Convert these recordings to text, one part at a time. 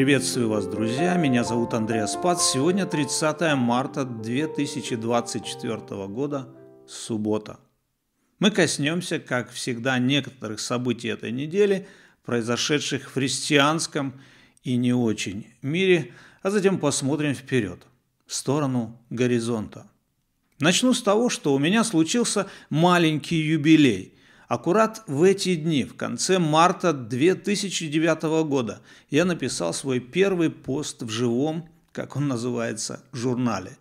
Приветствую вас, друзья! Меня зовут Андрей Спац. Сегодня 30 марта 2024 года, суббота. Мы коснемся, как всегда, некоторых событий этой недели, произошедших в христианском и не очень мире, а затем посмотрим вперед, в сторону горизонта. Начну с того, что у меня случился маленький юбилей – Аккурат в эти дни, в конце марта 2009 года, я написал свой первый пост в живом, как он называется, журнале.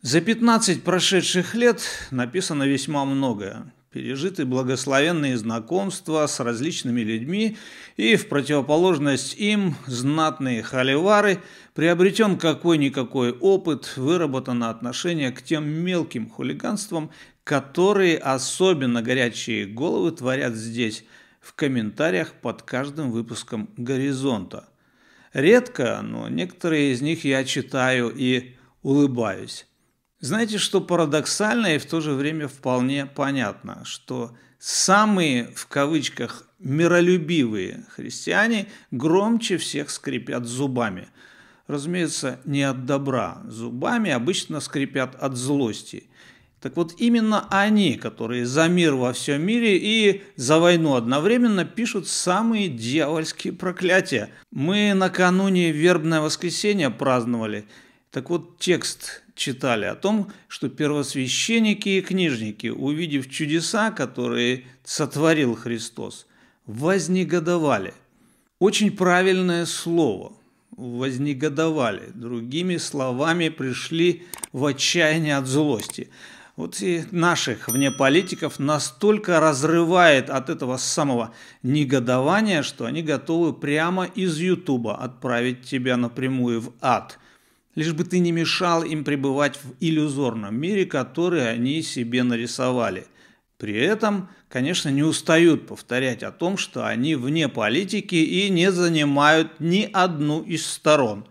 За 15 прошедших лет написано весьма многое. Пережиты благословенные знакомства с различными людьми и, в противоположность им, знатные холивары, приобретен какой-никакой опыт, выработано отношение к тем мелким хулиганствам, которые особенно горячие головы творят здесь, в комментариях под каждым выпуском «Горизонта». Редко, но некоторые из них я читаю и улыбаюсь. Знаете, что парадоксально и в то же время вполне понятно, что самые, в кавычках, миролюбивые христиане громче всех скрипят зубами. Разумеется, не от добра. Зубами обычно скрипят от злости. Так вот, именно они, которые за мир во всем мире и за войну одновременно пишут самые дьявольские проклятия. Мы накануне вербное воскресенье праздновали. Так вот, текст читали о том, что первосвященники и книжники, увидев чудеса, которые сотворил Христос, вознегодовали. Очень правильное слово вознегодовали. Другими словами, пришли в отчаяние от злости вот и наших вне политиков настолько разрывает от этого самого негодования, что они готовы прямо из Ютуба отправить тебя напрямую в ад. Лишь бы ты не мешал им пребывать в иллюзорном мире, который они себе нарисовали. При этом, конечно, не устают повторять о том, что они вне политики и не занимают ни одну из сторон.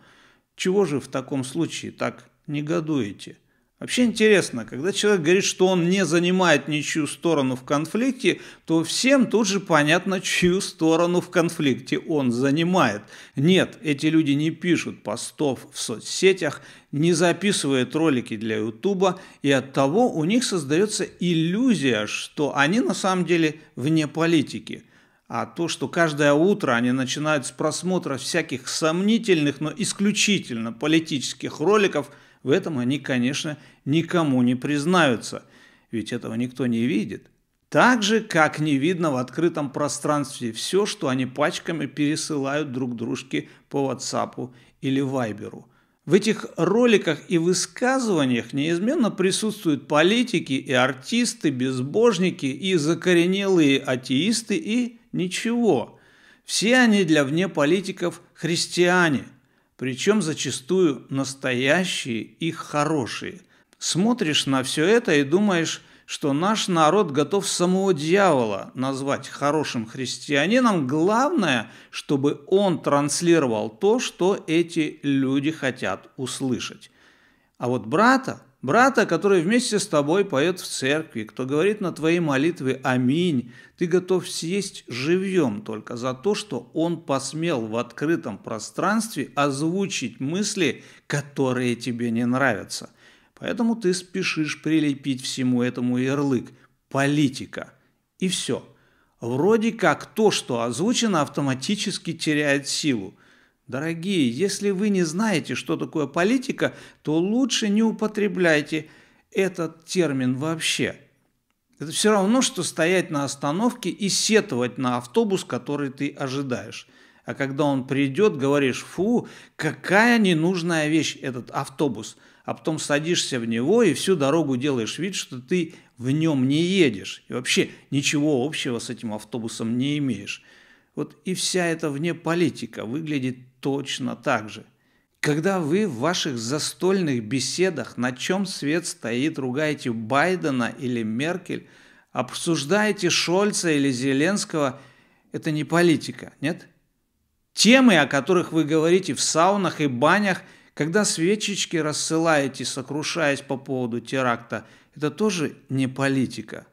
Чего же в таком случае так негодуете? – Вообще интересно, когда человек говорит, что он не занимает ничью сторону в конфликте, то всем тут же понятно, чью сторону в конфликте он занимает. Нет, эти люди не пишут постов в соцсетях, не записывают ролики для Ютуба, и от того у них создается иллюзия, что они на самом деле вне политики – а то, что каждое утро они начинают с просмотра всяких сомнительных, но исключительно политических роликов – в этом они, конечно, никому не признаются, ведь этого никто не видит. Так же, как не видно в открытом пространстве все, что они пачками пересылают друг дружке по WhatsApp или Viber. В этих роликах и высказываниях неизменно присутствуют политики и артисты, безбожники и закоренелые атеисты и ничего. Все они для вне политиков христиане – причем зачастую настоящие и хорошие. Смотришь на все это и думаешь, что наш народ готов самого дьявола назвать хорошим христианином. Главное, чтобы он транслировал то, что эти люди хотят услышать. А вот брата брата, который вместе с тобой поет в церкви, кто говорит на твои молитвы «Аминь», ты готов съесть живьем только за то, что он посмел в открытом пространстве озвучить мысли, которые тебе не нравятся. Поэтому ты спешишь прилепить всему этому ярлык «политика». И все. Вроде как то, что озвучено, автоматически теряет силу – Дорогие, если вы не знаете, что такое политика, то лучше не употребляйте этот термин вообще. Это все равно, что стоять на остановке и сетовать на автобус, который ты ожидаешь. А когда он придет, говоришь, фу, какая ненужная вещь этот автобус. А потом садишься в него и всю дорогу делаешь вид, что ты в нем не едешь. И вообще ничего общего с этим автобусом не имеешь. Вот и вся эта вне политика выглядит точно так же. Когда вы в ваших застольных беседах, на чем свет стоит, ругаете Байдена или Меркель, обсуждаете Шольца или Зеленского, это не политика, нет? Темы, о которых вы говорите в саунах и банях, когда свечечки рассылаете, сокрушаясь по поводу теракта, это тоже не политика.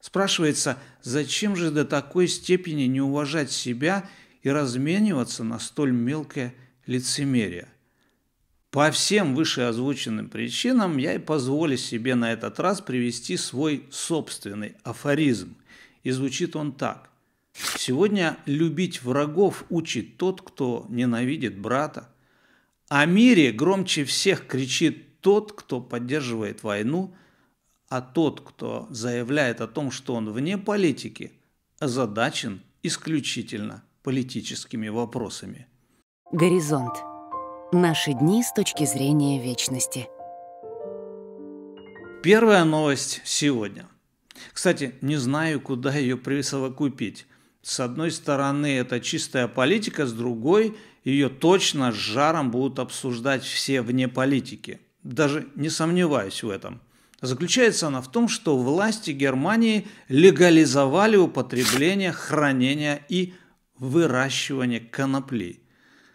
Спрашивается, зачем же до такой степени не уважать себя – и размениваться на столь мелкое лицемерие. По всем вышеозвученным причинам я и позволю себе на этот раз привести свой собственный афоризм. И звучит он так. Сегодня любить врагов учит тот, кто ненавидит брата. О мире громче всех кричит тот, кто поддерживает войну, а тот, кто заявляет о том, что он вне политики, озадачен исключительно политическими вопросами. Горизонт. Наши дни с точки зрения вечности. Первая новость сегодня. Кстати, не знаю, куда ее присовокупить. С одной стороны, это чистая политика, с другой, ее точно с жаром будут обсуждать все вне политики. Даже не сомневаюсь в этом. Заключается она в том, что власти Германии легализовали употребление, хранение и выращивания конопли.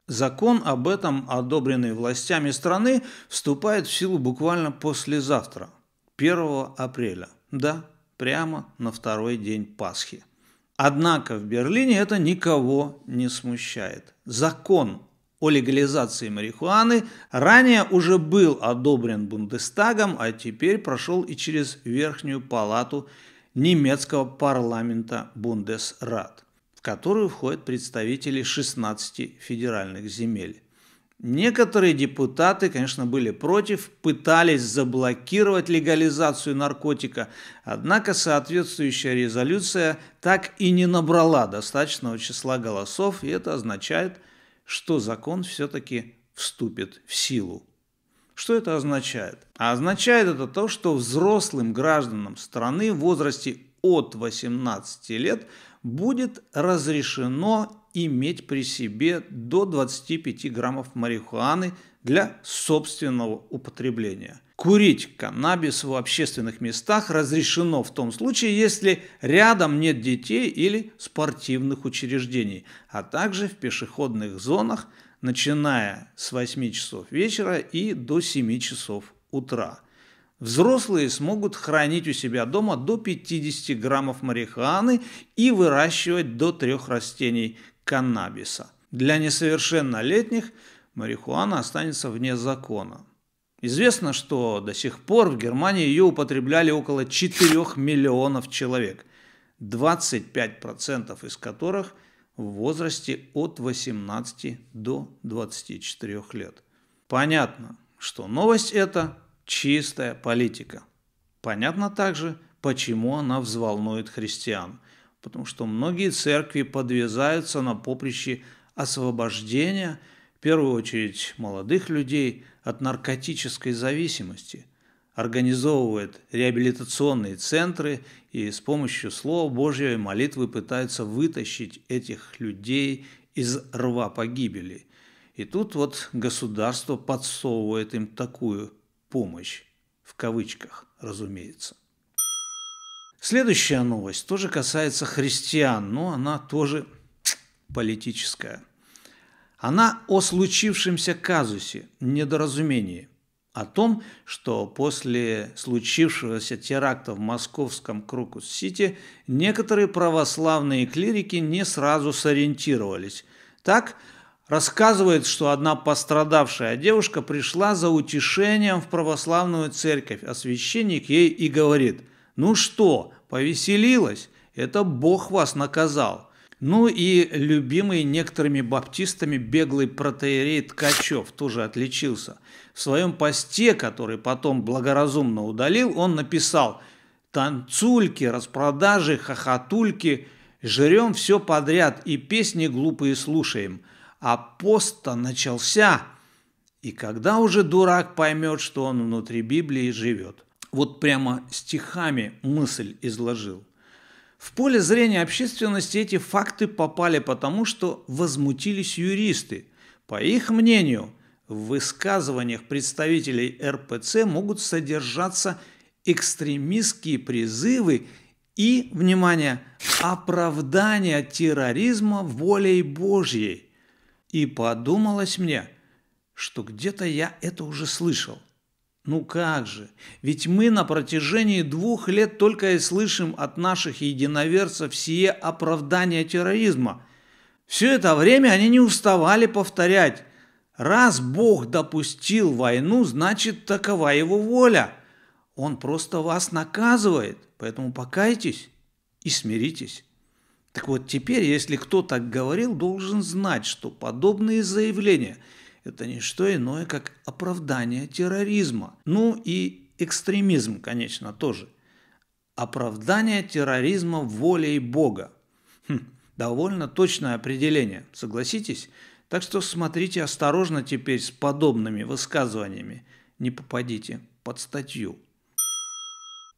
Закон об этом, одобренный властями страны, вступает в силу буквально послезавтра, 1 апреля. Да, прямо на второй день Пасхи. Однако в Берлине это никого не смущает. Закон о легализации марихуаны ранее уже был одобрен Бундестагом, а теперь прошел и через Верхнюю палату немецкого парламента Бундесрат в которую входят представители 16 федеральных земель. Некоторые депутаты, конечно, были против, пытались заблокировать легализацию наркотика, однако соответствующая резолюция так и не набрала достаточного числа голосов, и это означает, что закон все-таки вступит в силу. Что это означает? А означает это то, что взрослым гражданам страны в возрасте от 18 лет – будет разрешено иметь при себе до 25 граммов марихуаны для собственного употребления. Курить каннабис в общественных местах разрешено в том случае, если рядом нет детей или спортивных учреждений, а также в пешеходных зонах, начиная с 8 часов вечера и до 7 часов утра. Взрослые смогут хранить у себя дома до 50 граммов марихуаны и выращивать до трех растений каннабиса. Для несовершеннолетних марихуана останется вне закона. Известно, что до сих пор в Германии ее употребляли около 4 миллионов человек, 25% из которых в возрасте от 18 до 24 лет. Понятно, что новость эта чистая политика. Понятно также, почему она взволнует христиан, потому что многие церкви подвязаются на поприще освобождения, в первую очередь молодых людей, от наркотической зависимости, организовывают реабилитационные центры и с помощью Слова Божьего и молитвы пытаются вытащить этих людей из рва погибели. И тут вот государство подсовывает им такую помощь, в кавычках, разумеется. Следующая новость тоже касается христиан, но она тоже политическая. Она о случившемся казусе, недоразумении, о том, что после случившегося теракта в московском Крокус-Сити некоторые православные клирики не сразу сориентировались. Так, рассказывает, что одна пострадавшая девушка пришла за утешением в православную церковь, а священник ей и говорит, «Ну что, повеселилась? Это Бог вас наказал». Ну и любимый некоторыми баптистами беглый протеерей Ткачев тоже отличился. В своем посте, который потом благоразумно удалил, он написал «Танцульки, распродажи, хохотульки, жрем все подряд и песни глупые слушаем» а пост-то начался. И когда уже дурак поймет, что он внутри Библии живет? Вот прямо стихами мысль изложил. В поле зрения общественности эти факты попали потому, что возмутились юристы. По их мнению, в высказываниях представителей РПЦ могут содержаться экстремистские призывы и, внимание, оправдание терроризма волей Божьей – и подумалось мне, что где-то я это уже слышал. Ну как же, ведь мы на протяжении двух лет только и слышим от наших единоверцев все оправдания терроризма. Все это время они не уставали повторять, раз Бог допустил войну, значит такова его воля. Он просто вас наказывает, поэтому покайтесь и смиритесь. Так вот, теперь, если кто так говорил, должен знать, что подобные заявления – это не что иное, как оправдание терроризма. Ну и экстремизм, конечно, тоже. Оправдание терроризма волей Бога. Хм, довольно точное определение, согласитесь? Так что смотрите осторожно теперь с подобными высказываниями, не попадите под статью.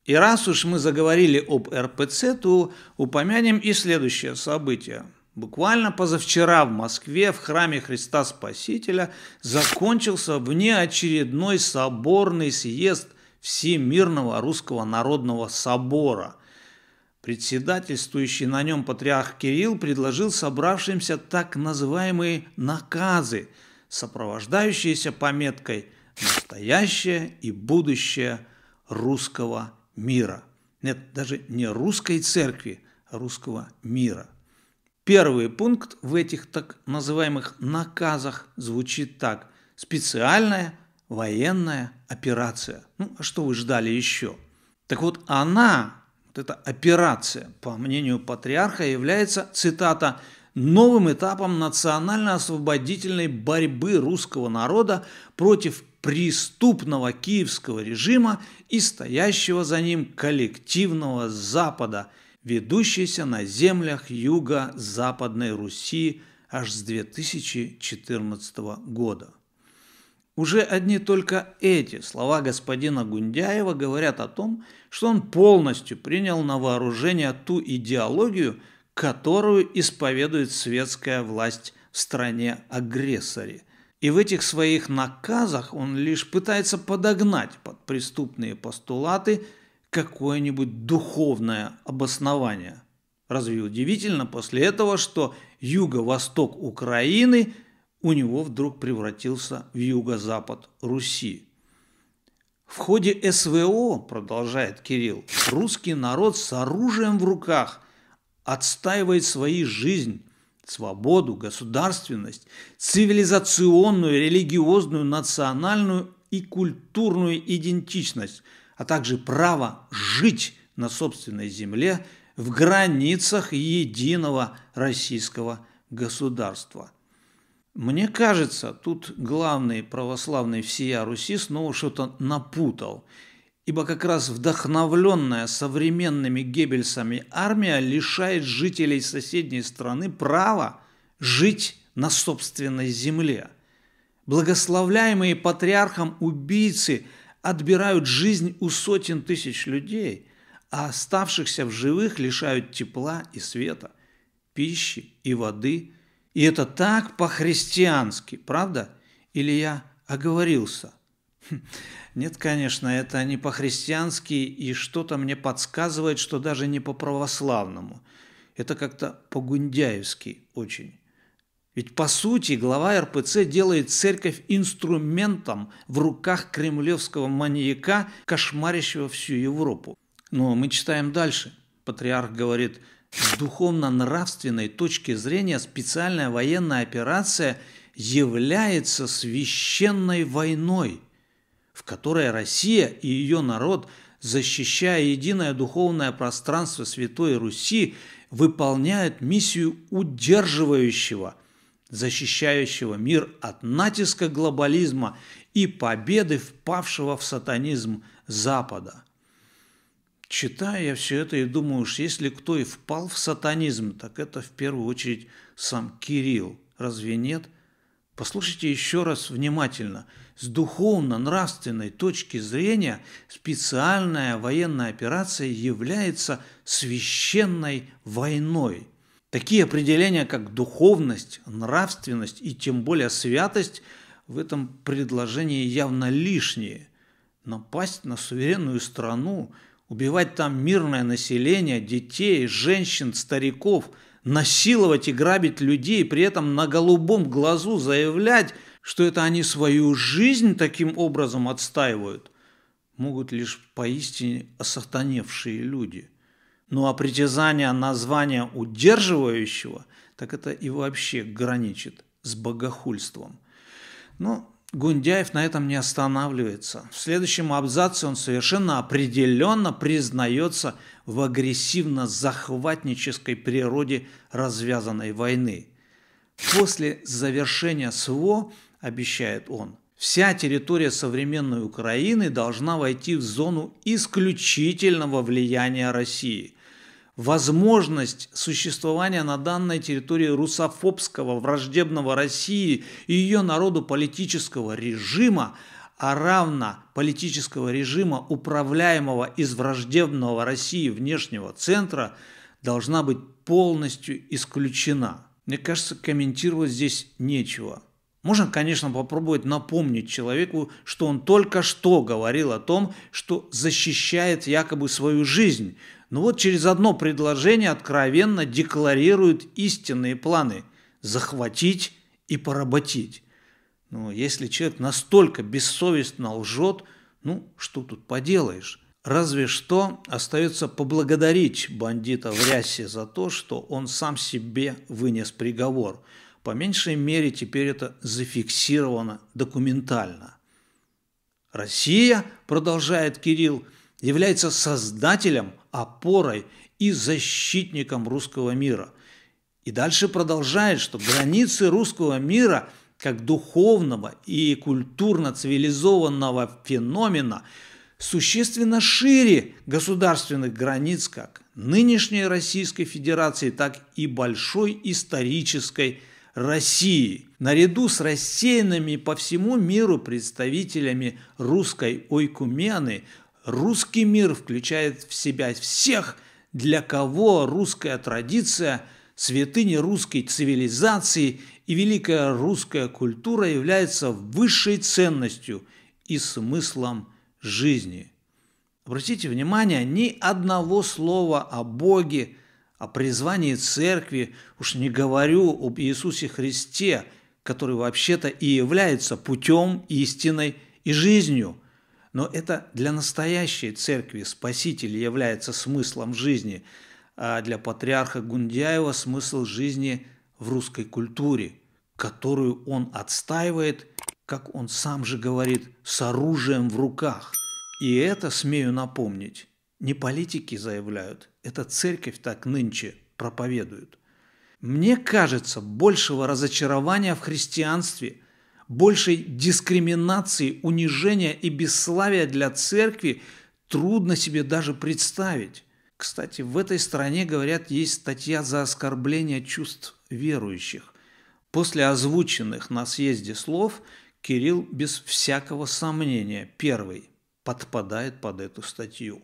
И раз уж мы заговорили об РПЦ, то упомянем и следующее событие. Буквально позавчера в Москве в храме Христа Спасителя закончился внеочередной соборный съезд Всемирного Русского Народного Собора. Председательствующий на нем патриарх Кирилл предложил собравшимся так называемые «наказы», сопровождающиеся пометкой «настоящее и будущее русского мира. Нет, даже не русской церкви, а русского мира. Первый пункт в этих так называемых наказах звучит так. Специальная военная операция. Ну, а что вы ждали еще? Так вот, она, вот эта операция, по мнению патриарха, является, цитата, новым этапом национально-освободительной борьбы русского народа против преступного киевского режима и стоящего за ним коллективного Запада, ведущейся на землях юго-западной Руси аж с 2014 года. Уже одни только эти слова господина Гундяева говорят о том, что он полностью принял на вооружение ту идеологию, которую исповедует светская власть в стране-агрессоре – и в этих своих наказах он лишь пытается подогнать под преступные постулаты какое-нибудь духовное обоснование. Разве удивительно после этого, что юго-восток Украины у него вдруг превратился в юго-запад Руси? В ходе СВО, продолжает Кирилл, русский народ с оружием в руках отстаивает свою жизнь, свободу, государственность, цивилизационную, религиозную, национальную и культурную идентичность, а также право жить на собственной земле в границах единого российского государства. Мне кажется, тут главный православный всея Руси снова что-то напутал – ибо как раз вдохновленная современными Геббельсами армия лишает жителей соседней страны права жить на собственной земле. Благословляемые патриархом убийцы отбирают жизнь у сотен тысяч людей, а оставшихся в живых лишают тепла и света, пищи и воды. И это так по-христиански, правда? Или я оговорился – Хм. Нет, конечно, это не по-христиански, и что-то мне подсказывает, что даже не по-православному. Это как-то по-гундяевски очень. Ведь по сути глава РПЦ делает церковь инструментом в руках кремлевского маньяка, кошмарящего всю Европу. Но мы читаем дальше. Патриарх говорит, с духовно-нравственной точки зрения специальная военная операция является священной войной – в которой Россия и ее народ, защищая единое духовное пространство Святой Руси, выполняют миссию удерживающего, защищающего мир от натиска глобализма и победы впавшего в сатанизм Запада. Читаю я все это и думаю, уж если кто и впал в сатанизм, так это в первую очередь сам Кирилл. Разве нет? Послушайте еще раз внимательно – с духовно-нравственной точки зрения специальная военная операция является священной войной. Такие определения, как духовность, нравственность и тем более святость, в этом предложении явно лишние. Напасть на суверенную страну, убивать там мирное население, детей, женщин, стариков, насиловать и грабить людей, при этом на голубом глазу заявлять, что это они свою жизнь таким образом отстаивают, могут лишь поистине осатаневшие люди. Ну а притязание на звание удерживающего, так это и вообще граничит с богохульством. Но Гундяев на этом не останавливается. В следующем абзаце он совершенно определенно признается в агрессивно-захватнической природе развязанной войны. После завершения СВО обещает он. Вся территория современной Украины должна войти в зону исключительного влияния России. Возможность существования на данной территории русофобского, враждебного России и ее народу политического режима а равно политического режима, управляемого из враждебного России внешнего центра, должна быть полностью исключена. Мне кажется, комментировать здесь нечего. Можно, конечно, попробовать напомнить человеку, что он только что говорил о том, что защищает якобы свою жизнь. Но вот через одно предложение откровенно декларирует истинные планы – захватить и поработить. Но если человек настолько бессовестно лжет, ну, что тут поделаешь? Разве что остается поблагодарить бандита в рясе за то, что он сам себе вынес приговор – по меньшей мере теперь это зафиксировано документально. Россия, продолжает Кирилл, является создателем, опорой и защитником русского мира. И дальше продолжает, что границы русского мира как духовного и культурно-цивилизованного феномена существенно шире государственных границ как нынешней Российской Федерации, так и большой исторической Федерации России наряду с рассеянными по всему миру представителями русской ойкумены русский мир включает в себя всех, для кого русская традиция, святыни русской цивилизации и великая русская культура является высшей ценностью и смыслом жизни. Обратите внимание, ни одного слова о Боге – о призвании церкви, уж не говорю об Иисусе Христе, который вообще-то и является путем, истиной и жизнью. Но это для настоящей церкви Спаситель является смыслом жизни, а для патриарха Гундяева смысл жизни в русской культуре, которую он отстаивает, как он сам же говорит, с оружием в руках. И это, смею напомнить, не политики заявляют, это церковь так нынче проповедует. Мне кажется, большего разочарования в христианстве, большей дискриминации, унижения и бесславия для церкви трудно себе даже представить. Кстати, в этой стране, говорят, есть статья за оскорбление чувств верующих. После озвученных на съезде слов Кирилл без всякого сомнения первый подпадает под эту статью.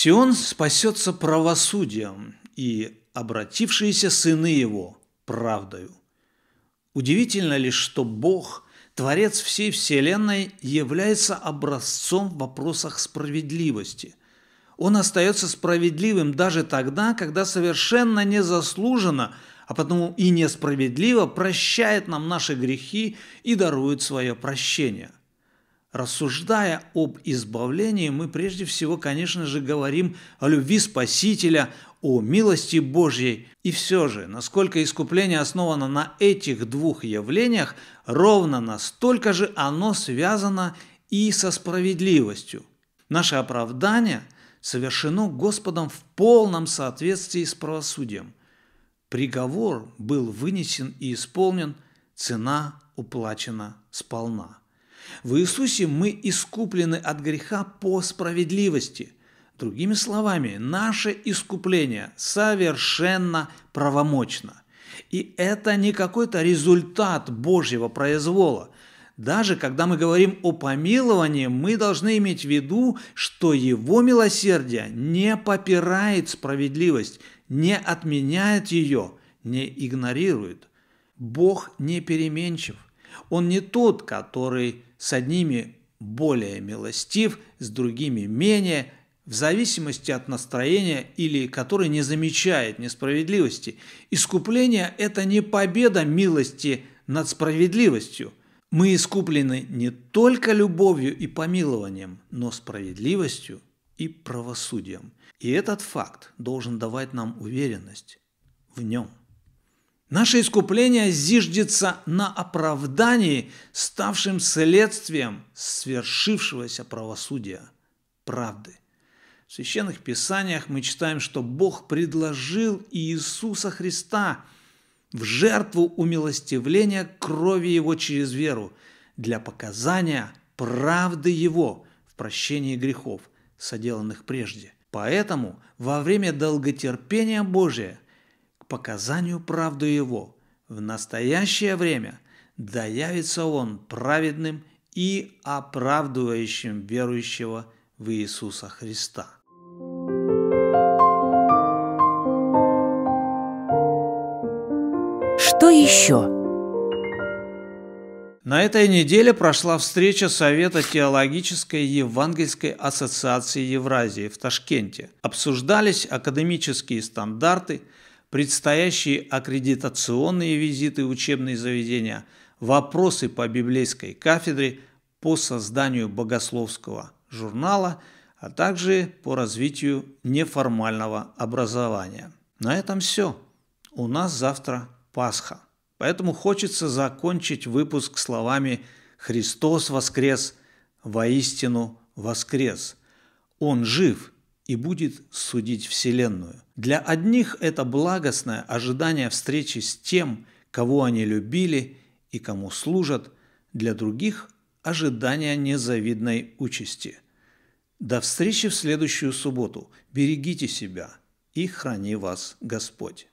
Сион спасется правосудием, и обратившиеся сыны его – правдою. Удивительно лишь, что Бог, Творец всей Вселенной, является образцом в вопросах справедливости. Он остается справедливым даже тогда, когда совершенно незаслуженно, а потому и несправедливо прощает нам наши грехи и дарует свое прощение. Рассуждая об избавлении, мы прежде всего, конечно же, говорим о любви Спасителя, о милости Божьей. И все же, насколько искупление основано на этих двух явлениях, ровно настолько же оно связано и со справедливостью. Наше оправдание совершено Господом в полном соответствии с правосудием. Приговор был вынесен и исполнен, цена уплачена сполна. В Иисусе мы искуплены от греха по справедливости. Другими словами, наше искупление совершенно правомочно. И это не какой-то результат Божьего произвола. Даже когда мы говорим о помиловании, мы должны иметь в виду, что его милосердие не попирает справедливость, не отменяет ее, не игнорирует. Бог не переменчив. Он не тот, который с одними более милостив, с другими менее, в зависимости от настроения или который не замечает несправедливости. Искупление – это не победа милости над справедливостью. Мы искуплены не только любовью и помилованием, но справедливостью и правосудием. И этот факт должен давать нам уверенность в нем. Наше искупление зиждется на оправдании, ставшим следствием свершившегося правосудия, правды. В священных писаниях мы читаем, что Бог предложил Иисуса Христа в жертву умилостивления крови Его через веру для показания правды Его в прощении грехов, соделанных прежде. Поэтому во время долготерпения Божия – показанию правду его. В настоящее время да явится он праведным и оправдывающим верующего в Иисуса Христа. Что еще? На этой неделе прошла встреча Совета Теологической Евангельской Ассоциации Евразии в Ташкенте. Обсуждались академические стандарты – предстоящие аккредитационные визиты учебные заведения, вопросы по библейской кафедре по созданию богословского журнала, а также по развитию неформального образования. На этом все. У нас завтра Пасха. Поэтому хочется закончить выпуск словами «Христос воскрес! Воистину воскрес! Он жив!» и будет судить Вселенную. Для одних это благостное ожидание встречи с тем, кого они любили и кому служат, для других – ожидание незавидной участи. До встречи в следующую субботу. Берегите себя и храни вас Господь.